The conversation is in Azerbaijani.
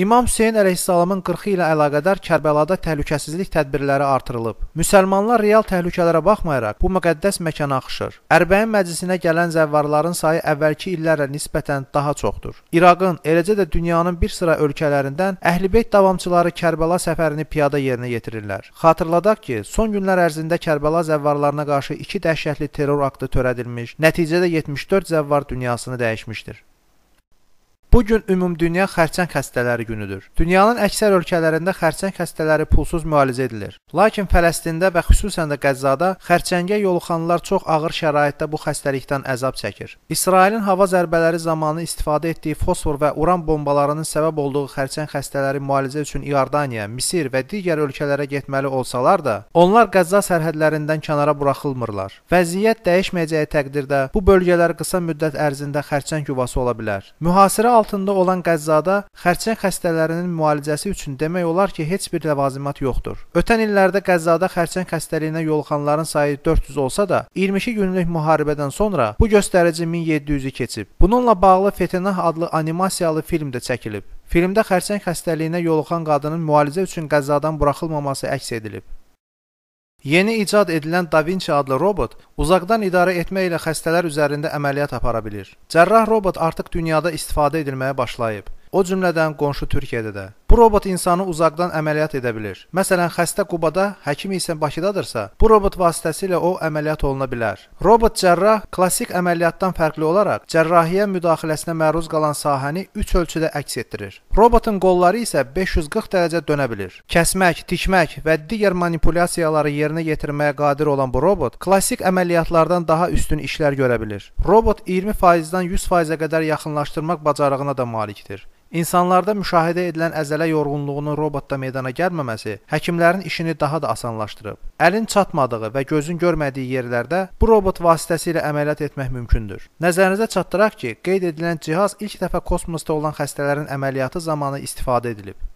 İmam Hüseyn əleyhissalamın 40 ilə əlaqədar Kərbəlada təhlükəsizlik tədbirləri artırılıb. Müsəlmanlar real təhlükələrə baxmayaraq bu müqəddəs məkana axışır. Ərbəyin məclisinə gələn zəvvarların sayı əvvəlki illərlə nisbətən daha çoxdur. İraqın, eləcə də dünyanın bir sıra ölkələrindən Əhlibeyt davamçıları Kərbəla səfərini piyada yerinə yetirirlər. Xatırladaq ki, son günlər ərzində Kərbəla zəvvarlarına qarşı 2 dəhşətli terror aktı törədilmiş, nəticədə 74 zəvvar dünyasını dəyişmişdir. Bu gün ümumdünya xərçəng xəstələri günüdür. Dünyanın əksər ölkələrində xərçəng xəstələri pulsuz müalicə edilir. Lakin Fələstində və xüsusən də Qəzzada xərçəngə yoluxanlar çox ağır şəraitdə bu xəstəlikdən əzab çəkir. İsrailin hava zərbələri zamanı istifadə etdiyi fosfor və uran bombalarının səbəb olduğu xərçəng xəstələri müalicə üçün İordaniya, Misir və digər ölkələrə getməli olsalar da, onlar Qəzza sərhədlərindən kənara buraxılmırlar. Vəziyyət dəyişməyəcəyi təqdirdə bu bölgələr qısa müddət ərzində xərçəng yuvası ola bilər. Mühasirə altında olan Qəzzada xərçəng xəstələrinin müalicəsi üçün demək olar ki, heç bir ləvazimat yoxdur. Ötən illərdə Qəzzada xərçəng xəstəliyinə yoluxanların sayı 400 olsa da, 22 günlük müharibədən sonra bu göstərici 1700-ü keçib. Bununla bağlı Fetinah adlı animasiyalı film də çəkilib. Filmdə xərçəng xəstəliyinə yoluxan qadının müalicə üçün Qəzzadan buraxılmaması əks edilib. Yeni icad edilən Da Vinci adlı robot uzaqdan idarə etmə ilə xəstələr üzərində əməliyyat apara bilir. Cərrah robot artıq dünyada istifadə edilməyə başlayıb. O cümlədən qonşu Türkiyədə də. Bu robot insanı uzaqdan əməliyyat edə bilir. Məsələn, xəstə Qubada, həkim isə Bakıdadırsa, bu robot vasitəsilə o əməliyyat oluna bilər. Robot cərrah klassik əməliyyatdan fərqli olaraq cərrahiyyə müdaxiləsinə məruz qalan sahəni 3 ölçüdə əks etdirir. Robotun qolları isə 540 dərəcə dönə bilir. Kəsmək, tikmək və digər manipulyasiyaları yerinə yetirməyə qadir olan bu robot klassik əməliyyatlardan daha üstün işlər görə bilir. Robot 20%-dan 100%-ə qədər yaxınlaşdırmaq bacarığına da malikdir. İnsanlarda müşahidə edilən əzələ yorğunluğunun robotda meydana gəlməməsi həkimlərin işini daha da asanlaşdırıb. Əlin çatmadığı və gözün görmədiyi yerlərdə bu robot vasitəsilə əməliyyat etmək mümkündür. Nəzərinizə çatdıraq ki, qeyd edilən cihaz ilk dəfə kosmosda olan xəstələrin əməliyyatı zamanı istifadə edilib.